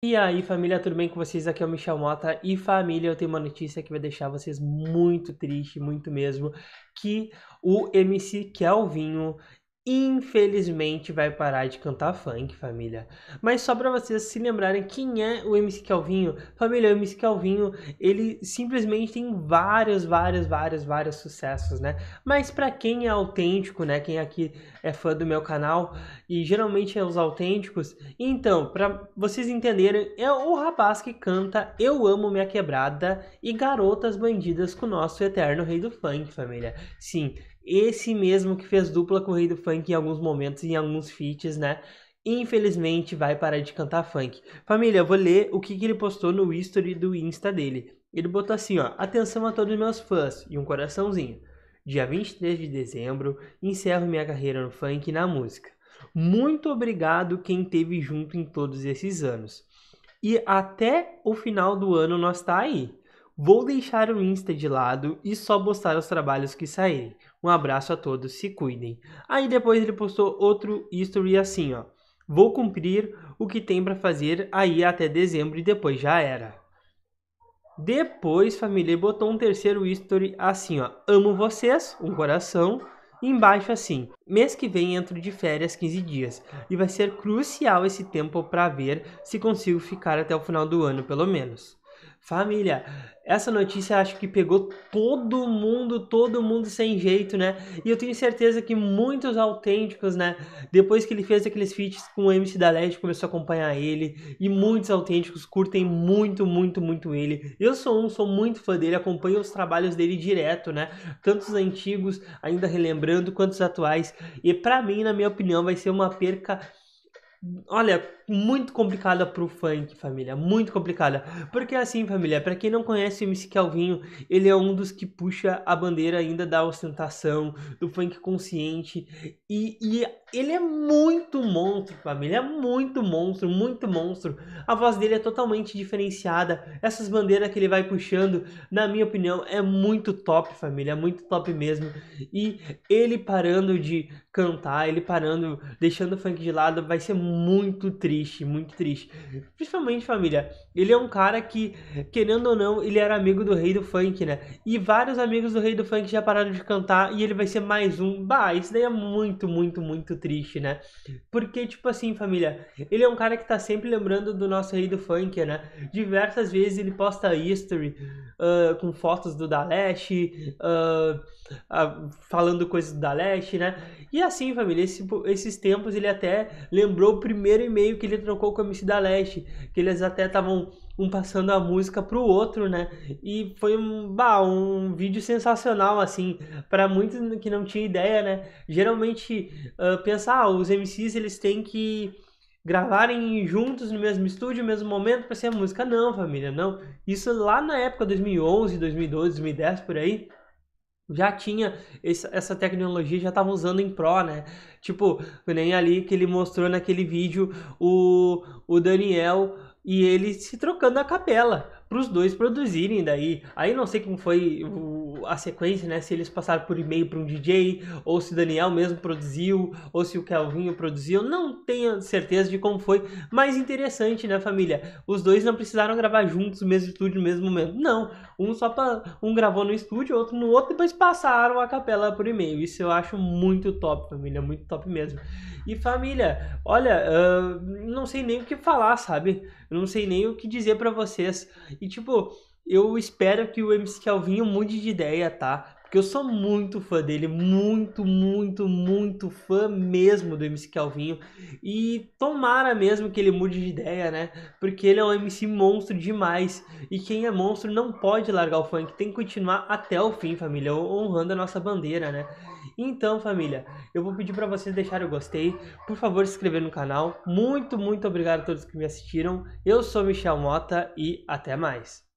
E aí, família, tudo bem com vocês? Aqui é o Michel Mota e família, eu tenho uma notícia que vai deixar vocês muito triste, muito mesmo, que o MC Kelvinho infelizmente vai parar de cantar funk, família. Mas só para vocês se lembrarem quem é o MC Calvinho. Família, o MC Calvinho, ele simplesmente tem vários, vários, vários, vários sucessos, né? Mas para quem é autêntico, né, quem aqui é fã do meu canal e geralmente é os autênticos, então, para vocês entenderem, é o rapaz que canta Eu amo minha quebrada e Garotas Bandidas com o nosso eterno rei do funk, família. Sim, esse mesmo que fez dupla com o Rei do Funk em alguns momentos, em alguns feats, né? Infelizmente vai parar de cantar funk. Família, eu vou ler o que, que ele postou no history do Insta dele. Ele botou assim, ó: "Atenção a todos meus fãs" e um coraçãozinho. Dia 23 de dezembro, encerro minha carreira no funk e na música. Muito obrigado quem esteve junto em todos esses anos. E até o final do ano nós tá aí. Vou deixar o Insta de lado e só postar os trabalhos que saírem. Um abraço a todos, se cuidem. Aí depois ele postou outro story assim, ó. Vou cumprir o que tem para fazer aí até dezembro e depois já era. Depois, família, ele botou um terceiro story assim, ó. Amo vocês, um coração. E embaixo assim, mês que vem entro de férias 15 dias e vai ser crucial esse tempo para ver se consigo ficar até o final do ano pelo menos. Família, essa notícia acho que pegou todo mundo, todo mundo sem jeito, né? E eu tenho certeza que muitos autênticos, né? Depois que ele fez aqueles feats com o MC da Leste, começou a acompanhar ele. E muitos autênticos curtem muito, muito, muito ele. Eu sou um, sou muito fã dele, acompanho os trabalhos dele direto, né? Tanto os antigos, ainda relembrando, quanto os atuais. E para mim, na minha opinião, vai ser uma perca Olha, muito complicada pro funk, família. Muito complicada. Porque é assim, família, para quem não conhece o MC Calvinho, ele é um dos que puxa a bandeira ainda da ostentação, do funk consciente. E, e ele é muito monstro, família. É muito monstro, muito monstro. A voz dele é totalmente diferenciada. Essas bandeiras que ele vai puxando, na minha opinião, é muito top, família. É muito top mesmo. E ele parando de cantar, ele parando, deixando o funk de lado, vai ser muito muito triste, muito triste. Principalmente, família, ele é um cara que, querendo ou não, ele era amigo do rei do funk, né? E vários amigos do rei do funk já pararam de cantar e ele vai ser mais um. Bah, isso daí é muito, muito, muito triste, né? Porque, tipo assim, família, ele é um cara que tá sempre lembrando do nosso rei do funk, né? Diversas vezes ele posta history uh, com fotos do Daleste, Uh, uh, ah, ah, falando coisas do Daleste, né? E assim, família, esse, esses tempos ele até lembrou o primeiro e-mail que ele trocou com a MC da Leste, que eles até estavam um passando a música pro outro, né? E foi um, bah, um vídeo sensacional, assim, para muitos que não tinha ideia, né? Geralmente, uh, ah, pensar, ah, os MCs, eles têm que gravarem juntos no mesmo estúdio, no mesmo momento, para ser música. Não, família, não. Isso lá na época, 2011, 2012, 2010, por aí, já tinha esse, essa tecnologia, já estavam usando em pró né? Tipo, nem ali que ele mostrou naquele vídeo o, o Daniel e ele se trocando a capela para os dois produzirem daí. Aí não sei como foi o, a sequência, né? Se eles passaram por e-mail para um DJ, ou se Daniel mesmo produziu, ou se o Kelvinho produziu. Não tenho certeza de como foi, mas interessante, né, família? Os dois não precisaram gravar juntos no mesmo estúdio no mesmo momento. Não, um só pra, um gravou no estúdio, outro no outro, depois passaram a capela por e-mail. Isso eu acho muito top, família, muito top mesmo. E família, olha, uh, não sei nem o que falar, sabe? Eu não sei nem o que dizer para vocês. E tipo, eu espero que o MC Kelvin mude de ideia, tá? Porque eu sou muito fã dele, muito, muito, muito fã mesmo do MC Calvinho. E tomara mesmo que ele mude de ideia, né? Porque ele é um MC monstro demais. E quem é monstro não pode largar o funk, tem que continuar até o fim, família, honrando a nossa bandeira, né? Então, família, eu vou pedir para vocês deixarem o gostei, por favor, se inscrever no canal. Muito, muito obrigado a todos que me assistiram. Eu sou Michel Mota e até mais.